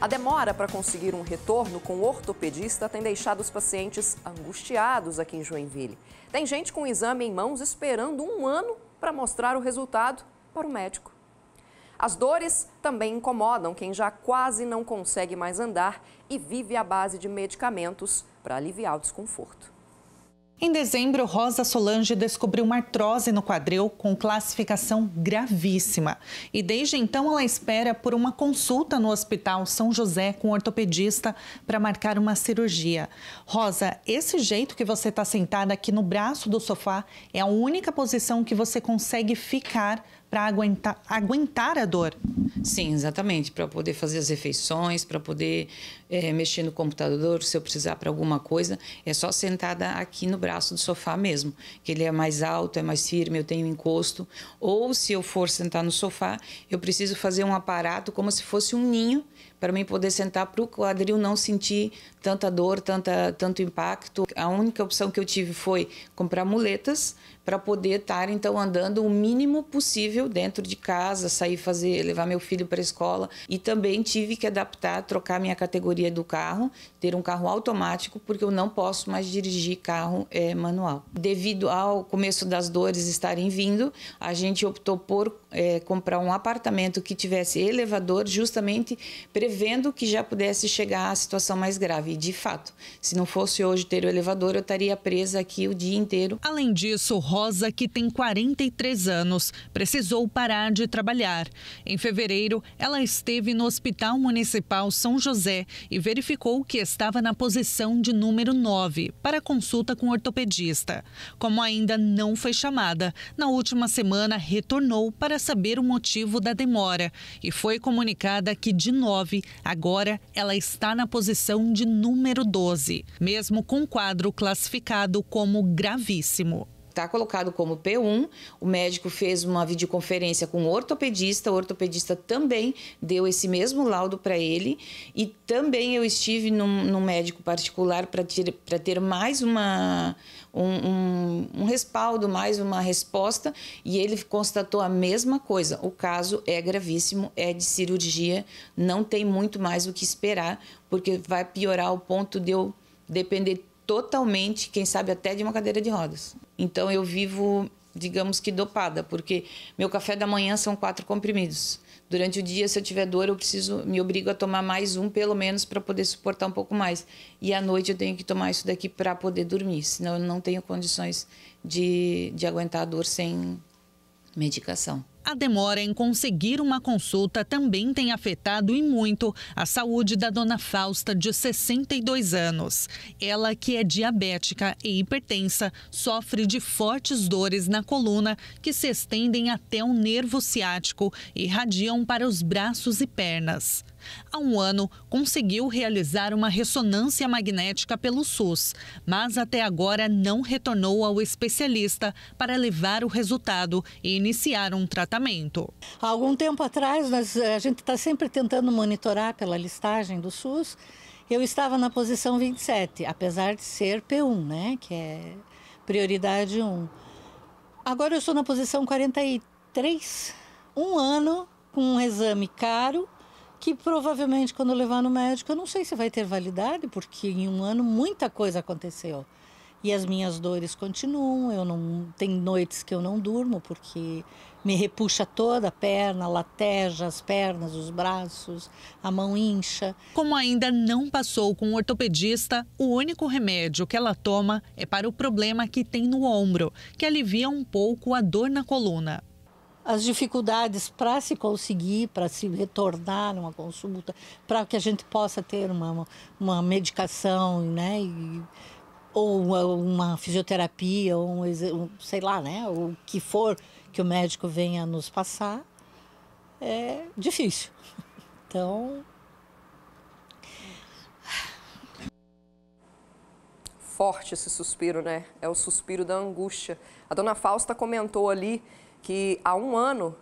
A demora para conseguir um retorno com o ortopedista tem deixado os pacientes angustiados aqui em Joinville. Tem gente com o exame em mãos esperando um ano para mostrar o resultado para o médico. As dores também incomodam quem já quase não consegue mais andar e vive à base de medicamentos para aliviar o desconforto. Em dezembro, Rosa Solange descobriu uma artrose no quadril com classificação gravíssima. E desde então ela espera por uma consulta no Hospital São José com um ortopedista para marcar uma cirurgia. Rosa, esse jeito que você está sentada aqui no braço do sofá é a única posição que você consegue ficar para aguentar, aguentar a dor. Sim, exatamente, para poder fazer as refeições, para poder é, mexer no computador, se eu precisar para alguma coisa, é só sentada aqui no braço do sofá mesmo, que ele é mais alto, é mais firme, eu tenho encosto. Ou se eu for sentar no sofá, eu preciso fazer um aparato como se fosse um ninho para mim poder sentar para o quadril não sentir tanta dor, tanta, tanto impacto. A única opção que eu tive foi comprar muletas para poder estar então andando o mínimo possível possível dentro de casa, sair fazer, levar meu filho para a escola e também tive que adaptar, trocar minha categoria do carro, ter um carro automático porque eu não posso mais dirigir carro é, manual. Devido ao começo das dores estarem vindo, a gente optou por é, comprar um apartamento que tivesse elevador, justamente prevendo que já pudesse chegar à situação mais grave. de fato, se não fosse hoje ter o elevador, eu estaria presa aqui o dia inteiro. Além disso, Rosa, que tem 43 anos, precisou precisou parar de trabalhar. Em fevereiro, ela esteve no Hospital Municipal São José e verificou que estava na posição de número 9 para consulta com ortopedista. Como ainda não foi chamada, na última semana retornou para saber o motivo da demora e foi comunicada que de 9, agora ela está na posição de número 12, mesmo com quadro classificado como gravíssimo está colocado como P1. O médico fez uma videoconferência com o ortopedista, o ortopedista também deu esse mesmo laudo para ele. E também eu estive num, num médico particular para ter, ter mais uma, um, um, um respaldo, mais uma resposta, e ele constatou a mesma coisa. O caso é gravíssimo, é de cirurgia, não tem muito mais o que esperar, porque vai piorar ao ponto de eu depender totalmente, quem sabe até de uma cadeira de rodas. Então eu vivo, digamos que dopada, porque meu café da manhã são quatro comprimidos. Durante o dia, se eu tiver dor, eu preciso, me obrigo a tomar mais um, pelo menos, para poder suportar um pouco mais. E à noite eu tenho que tomar isso daqui para poder dormir, senão eu não tenho condições de, de aguentar a dor sem medicação a demora em conseguir uma consulta também tem afetado e muito a saúde da dona Fausta, de 62 anos. Ela, que é diabética e hipertensa, sofre de fortes dores na coluna que se estendem até o nervo ciático e irradiam para os braços e pernas. Há um ano, conseguiu realizar uma ressonância magnética pelo SUS, mas até agora não retornou ao especialista para levar o resultado e iniciar um tratamento tratamento. Há algum tempo atrás, nós, eh, a gente está sempre tentando monitorar pela listagem do SUS. Eu estava na posição 27, apesar de ser P1, né? Que é prioridade 1. Agora eu estou na posição 43. Um ano com um exame caro que provavelmente quando levar no médico, eu não sei se vai ter validade, porque em um ano muita coisa aconteceu e as minhas dores continuam. Eu não tem noites que eu não durmo porque me repuxa toda a perna, lateja as pernas, os braços, a mão incha. Como ainda não passou com o um ortopedista, o único remédio que ela toma é para o problema que tem no ombro, que alivia um pouco a dor na coluna as dificuldades para se conseguir, para se retornar uma consulta, para que a gente possa ter uma, uma medicação, né? E ou uma, uma fisioterapia, ou um, um, sei lá, né? O que for que o médico venha nos passar, é difícil. Então. Forte esse suspiro, né? É o suspiro da angústia. A dona Fausta comentou ali que há um ano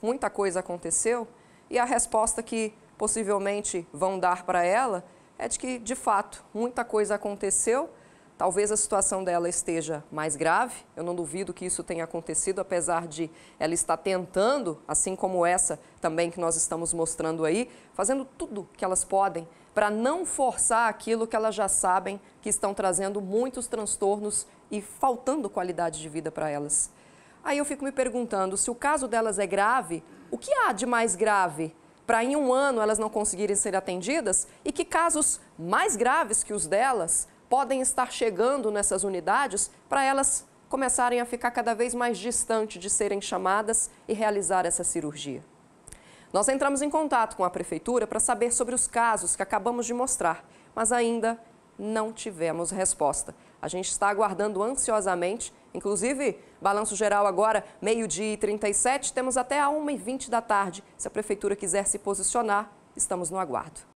muita coisa aconteceu e a resposta que possivelmente vão dar para ela é de que, de fato, muita coisa aconteceu, Talvez a situação dela esteja mais grave, eu não duvido que isso tenha acontecido, apesar de ela estar tentando, assim como essa também que nós estamos mostrando aí, fazendo tudo que elas podem para não forçar aquilo que elas já sabem que estão trazendo muitos transtornos e faltando qualidade de vida para elas. Aí eu fico me perguntando, se o caso delas é grave, o que há de mais grave para em um ano elas não conseguirem ser atendidas e que casos mais graves que os delas podem estar chegando nessas unidades para elas começarem a ficar cada vez mais distante de serem chamadas e realizar essa cirurgia. Nós entramos em contato com a prefeitura para saber sobre os casos que acabamos de mostrar, mas ainda não tivemos resposta. A gente está aguardando ansiosamente, inclusive, balanço geral agora, meio-dia e 37, temos até a 1h20 da tarde. Se a prefeitura quiser se posicionar, estamos no aguardo.